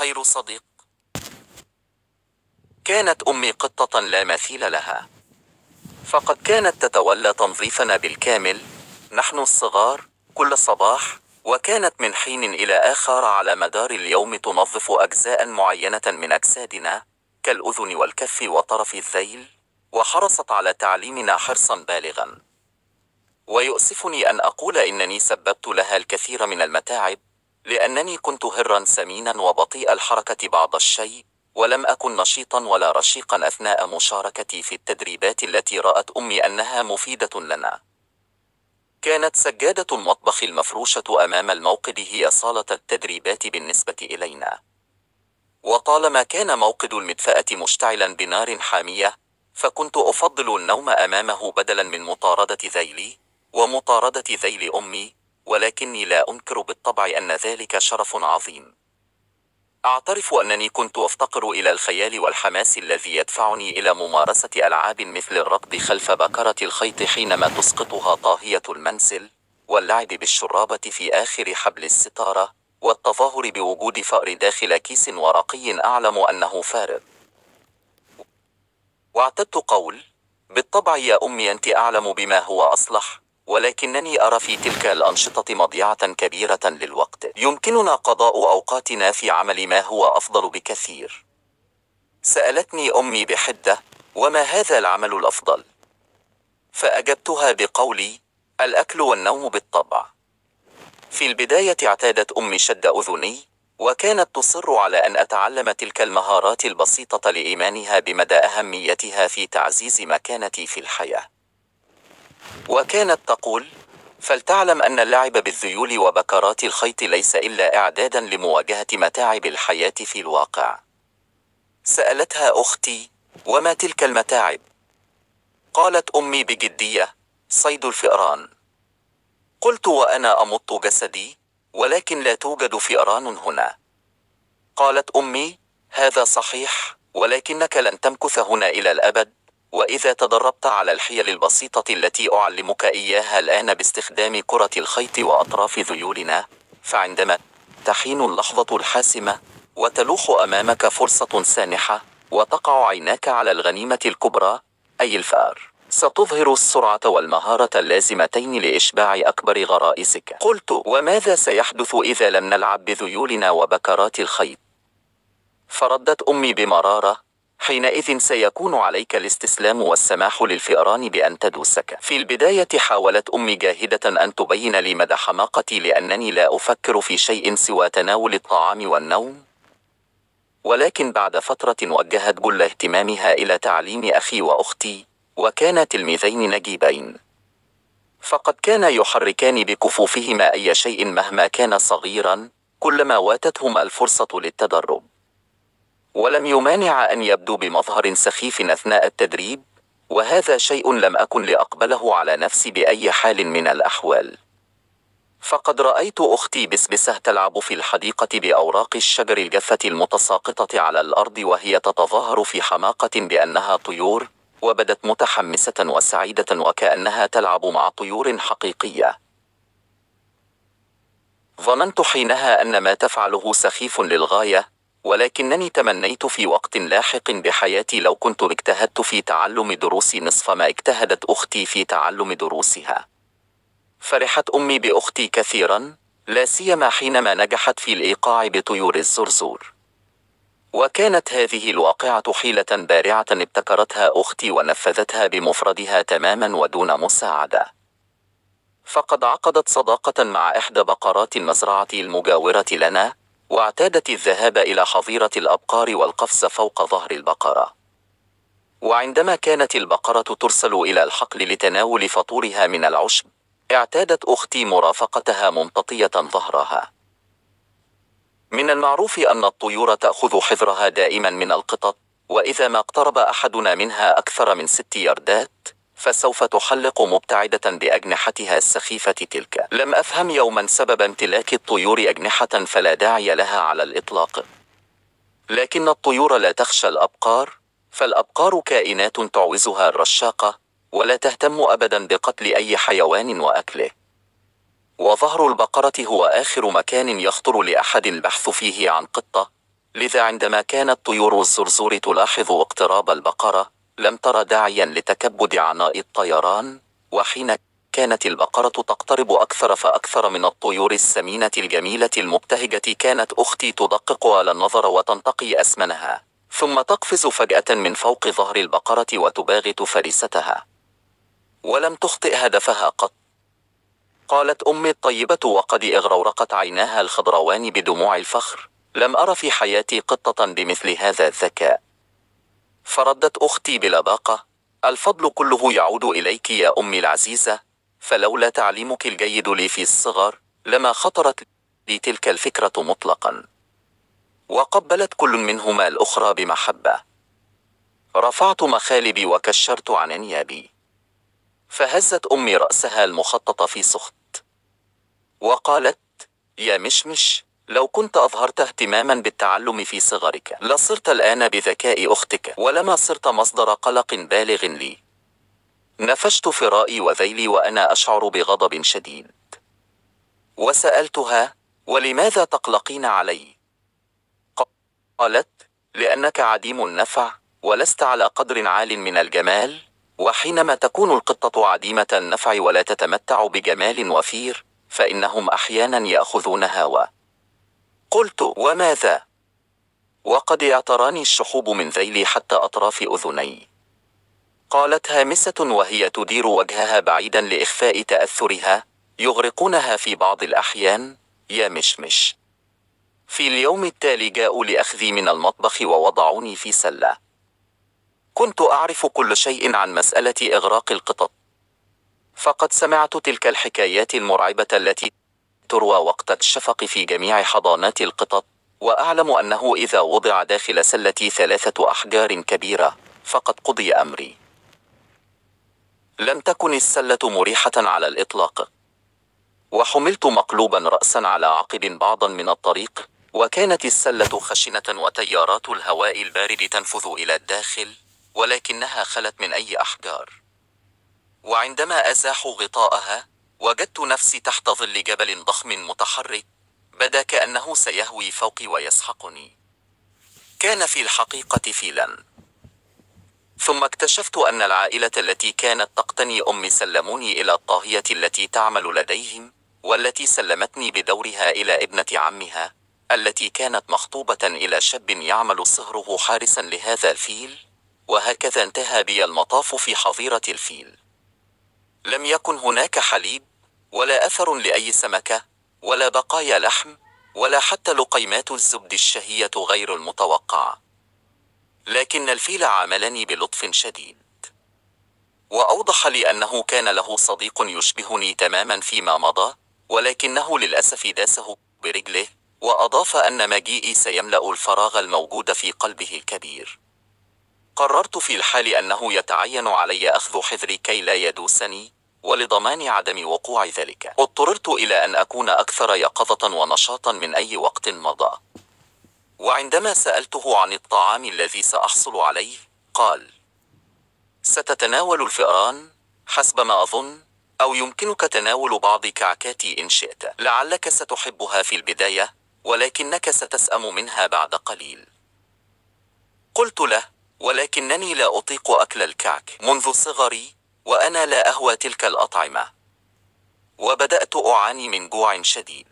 خير صديق كانت أمي قطة لا مثيل لها فقد كانت تتولى تنظيفنا بالكامل نحن الصغار كل صباح وكانت من حين إلى آخر على مدار اليوم تنظف أجزاء معينة من أجسادنا كالأذن والكف وطرف الذيل وحرصت على تعليمنا حرصا بالغا ويؤسفني أن أقول إنني سببت لها الكثير من المتاعب لأنني كنت هرا سمينا وبطيء الحركة بعض الشيء، ولم أكن نشيطا ولا رشيقا أثناء مشاركتي في التدريبات التي رأت أمي أنها مفيدة لنا. كانت سجادة المطبخ المفروشة أمام الموقد هي صالة التدريبات بالنسبة إلينا. وطالما كان موقد المدفأة مشتعلا بنار حامية، فكنت أفضل النوم أمامه بدلا من مطاردة ذيلي، ومطاردة ذيل أمي، ولكني لا أنكر بالطبع أن ذلك شرف عظيم. أعترف أنني كنت أفتقر إلى الخيال والحماس الذي يدفعني إلى ممارسة ألعاب مثل الركض خلف بكرة الخيط حينما تسقطها طاهية المنزل، واللعب بالشرابة في آخر حبل الستارة، والتظاهر بوجود فأر داخل كيس ورقي أعلم أنه فارغ. واعتدت قول: بالطبع يا أمي أنت أعلم بما هو أصلح، ولكنني أرى في تلك الأنشطة مضيعة كبيرة للوقت يمكننا قضاء أوقاتنا في عمل ما هو أفضل بكثير سألتني أمي بحدة وما هذا العمل الأفضل؟ فأجبتها بقولي الأكل والنوم بالطبع في البداية اعتادت أمي شد أذني وكانت تصر على أن أتعلم تلك المهارات البسيطة لإيمانها بمدى أهميتها في تعزيز مكانتي في الحياة وكانت تقول فلتعلم أن اللعب بالذيول وبكرات الخيط ليس إلا إعدادا لمواجهة متاعب الحياة في الواقع سألتها أختي وما تلك المتاعب؟ قالت أمي بجدية صيد الفئران قلت وأنا أمط جسدي ولكن لا توجد فئران هنا قالت أمي هذا صحيح ولكنك لن تمكث هنا إلى الأبد وإذا تدربت على الحيل البسيطة التي أعلمك إياها الآن باستخدام كرة الخيط وأطراف ذيولنا، فعندما تحين اللحظة الحاسمة، وتلوح أمامك فرصة سانحة، وتقع عيناك على الغنيمة الكبرى، أي الفار، ستظهر السرعة والمهارة اللازمتين لإشباع أكبر غرائزك. قلت: وماذا سيحدث إذا لم نلعب بذيولنا وبكرات الخيط؟ فردت أمي بمرارة: حينئذ سيكون عليك الاستسلام والسماح للفئران بأن تدوسك في البداية حاولت أمي جاهدة أن تبين لي مدى حماقتي لأنني لا أفكر في شيء سوى تناول الطعام والنوم ولكن بعد فترة وجهت كل اهتمامها إلى تعليم أخي وأختي وكانا تلميذين نجيبين فقد كانا يحركان بكفوفهما أي شيء مهما كان صغيرا كلما واتتهما الفرصة للتدرب ولم يمانع أن يبدو بمظهر سخيف أثناء التدريب وهذا شيء لم أكن لأقبله على نفسي بأي حال من الأحوال فقد رأيت أختي بسبسة تلعب في الحديقة بأوراق الشجر الجافة المتساقطة على الأرض وهي تتظاهر في حماقة بأنها طيور وبدت متحمسة وسعيدة وكأنها تلعب مع طيور حقيقية ظننت حينها أن ما تفعله سخيف للغاية ولكنني تمنيت في وقت لاحق بحياتي لو كنت اجتهدت في تعلم دروسي نصف ما اجتهدت أختي في تعلم دروسها. فرحت أمي بأختي كثيرا، لا سيما حينما نجحت في الإيقاع بطيور الزرزور. وكانت هذه الواقعة حيلة بارعة ابتكرتها أختي ونفذتها بمفردها تماما ودون مساعدة. فقد عقدت صداقة مع إحدى بقرات المزرعة المجاورة لنا، واعتادت الذهاب إلى حظيرة الأبقار والقفز فوق ظهر البقرة وعندما كانت البقرة ترسل إلى الحقل لتناول فطورها من العشب اعتادت أختي مرافقتها ممتطية ظهرها من المعروف أن الطيور تأخذ حذرها دائما من القطط وإذا ما اقترب أحدنا منها أكثر من ست ياردات فسوف تحلق مبتعدة بأجنحتها السخيفة تلك لم أفهم يوما سبب امتلاك الطيور أجنحة فلا داعي لها على الإطلاق لكن الطيور لا تخشى الأبقار فالأبقار كائنات تعوزها الرشاقة ولا تهتم أبدا بقتل أي حيوان وأكله وظهر البقرة هو آخر مكان يخطر لأحد البحث فيه عن قطة لذا عندما كانت طيور الزرزور تلاحظ اقتراب البقرة لم ترى داعيا لتكبد عناء الطيران وحين كانت البقرة تقترب أكثر فأكثر من الطيور السمينة الجميلة المبتهجة كانت أختي تدقق على النظر وتنتقي أسمنها ثم تقفز فجأة من فوق ظهر البقرة وتباغت فريستها ولم تخطئ هدفها قط قالت أمي الطيبة وقد إغرورقت عيناها الخضروان بدموع الفخر لم أر في حياتي قطة بمثل هذا الذكاء فردت أختي بلباقة الفضل كله يعود إليك يا أمي العزيزة فلولا تعليمك الجيد لي في الصغر لما خطرت لي تلك الفكرة مطلقا وقبلت كل منهما الأخرى بمحبة رفعت مخالبي وكشرت عن انيابي فهزت أمي رأسها المخطط في سخط وقالت يا مشمش لو كنت أظهرت اهتماما بالتعلم في صغرك لصرت الآن بذكاء أختك ولما صرت مصدر قلق بالغ لي نفشت في رأي وذيلي وأنا أشعر بغضب شديد وسألتها ولماذا تقلقين علي؟ قالت لأنك عديم النفع ولست على قدر عال من الجمال وحينما تكون القطة عديمة النفع ولا تتمتع بجمال وفير فإنهم أحيانا يأخذون و... قلت وماذا وقد اعتراني الشحوب من ذيلي حتى أطراف أذني قالت هامسة وهي تدير وجهها بعيدا لإخفاء تأثرها يغرقونها في بعض الأحيان يا مشمش في اليوم التالي جاءوا لأخذي من المطبخ ووضعوني في سلة كنت أعرف كل شيء عن مسألة إغراق القطط فقد سمعت تلك الحكايات المرعبة التي تروى وقت الشفق في جميع حضانات القطط وأعلم أنه إذا وضع داخل سلتي ثلاثة أحجار كبيرة فقد قضي أمري لم تكن السلة مريحة على الإطلاق وحملت مقلوبا رأسا على عقب بعضا من الطريق وكانت السلة خشنة وتيارات الهواء البارد تنفذ إلى الداخل ولكنها خلت من أي أحجار وعندما أزاح غطاءها وجدت نفسي تحت ظل جبل ضخم متحرك بدا كأنه سيهوي فوقي ويسحقني كان في الحقيقة فيلا ثم اكتشفت أن العائلة التي كانت تقتني أمي سلموني إلى الطاهية التي تعمل لديهم والتي سلمتني بدورها إلى ابنة عمها التي كانت مخطوبة إلى شاب يعمل صهره حارسا لهذا الفيل وهكذا انتهى بي المطاف في حظيرة الفيل لم يكن هناك حليب ولا أثر لأي سمكة ولا بقايا لحم ولا حتى لقيمات الزبد الشهية غير المتوقعة لكن الفيل عاملني بلطف شديد وأوضح لي أنه كان له صديق يشبهني تماما فيما مضى ولكنه للأسف داسه برجله وأضاف أن مجيئي سيملأ الفراغ الموجود في قلبه الكبير قررت في الحال أنه يتعين علي أخذ حذري كي لا يدوسني ولضمان عدم وقوع ذلك اضطررت إلى أن أكون أكثر يقظة ونشاطا من أي وقت مضى وعندما سألته عن الطعام الذي سأحصل عليه قال ستتناول الفئران حسب ما أظن أو يمكنك تناول بعض كعكاتي إن شئت لعلك ستحبها في البداية ولكنك ستسأم منها بعد قليل قلت له ولكنني لا أطيق أكل الكعك منذ صغري وأنا لا أهوى تلك الأطعمة وبدأت أعاني من جوع شديد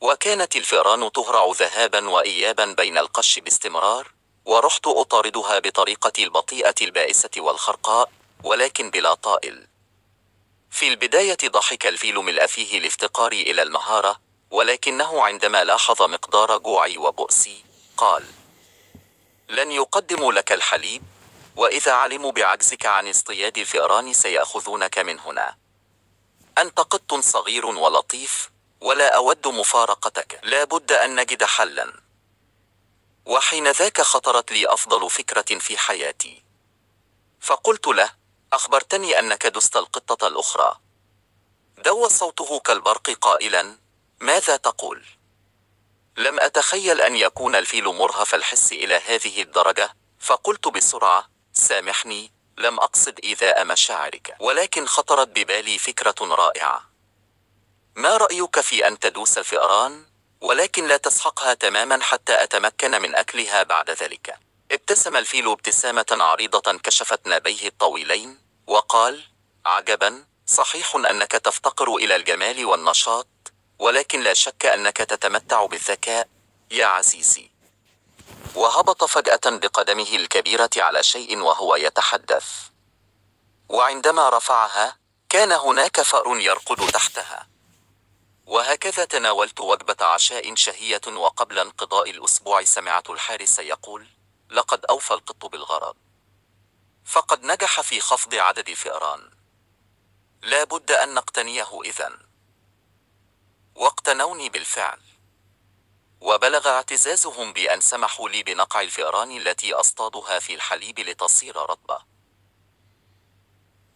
وكانت الفئران تهرع ذهابا وإيابا بين القش باستمرار ورحت أطاردها بطريقتي البطيئة البائسة والخرقاء ولكن بلا طائل في البداية ضحك الفيل من أفيه لافتقاري إلى المهارة ولكنه عندما لاحظ مقدار جوعي وبؤسي قال لن يقدموا لك الحليب وإذا علموا بعجزك عن اصطياد الفئران سيأخذونك من هنا أنت قط صغير ولطيف ولا أود مفارقتك لا بد أن نجد حلا وحين ذاك خطرت لي أفضل فكرة في حياتي فقلت له أخبرتني أنك دست القطة الأخرى دوى صوته كالبرق قائلا ماذا تقول؟ لم أتخيل أن يكون الفيل مرهف الحس إلى هذه الدرجة فقلت بسرعة سامحني لم أقصد إيذاء مشاعرك ولكن خطرت ببالي فكرة رائعة ما رأيك في أن تدوس الفئران ولكن لا تسحقها تماما حتى أتمكن من أكلها بعد ذلك ابتسم الفيل ابتسامة عريضة كشفت نابيه الطويلين وقال عجبا صحيح أنك تفتقر إلى الجمال والنشاط ولكن لا شك أنك تتمتع بالذكاء يا عزيزي وهبط فجأة بقدمه الكبيرة على شيء وهو يتحدث وعندما رفعها كان هناك فأر يرقد تحتها وهكذا تناولت وجبة عشاء شهية وقبل انقضاء الأسبوع سمعت الحارس يقول لقد أوفى القط بالغرض فقد نجح في خفض عدد فئران لا بد أن نقتنيه إذن واقتنوني بالفعل وبلغ اعتزازهم بأن سمحوا لي بنقع الفئران التي أصطادها في الحليب لتصير رطبة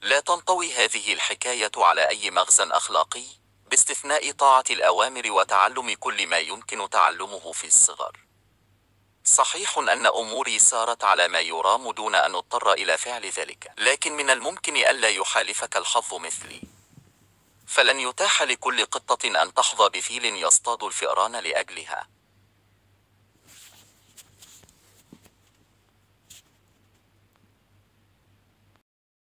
لا تنطوي هذه الحكاية على أي مغزى أخلاقي باستثناء طاعة الأوامر وتعلم كل ما يمكن تعلمه في الصغر صحيح أن أموري سارت على ما يرام دون أن أضطر إلى فعل ذلك لكن من الممكن ألا يحالفك الحظ مثلي فلن يتاح لكل قطة أن تحظى بفيل يصطاد الفئران لأجلها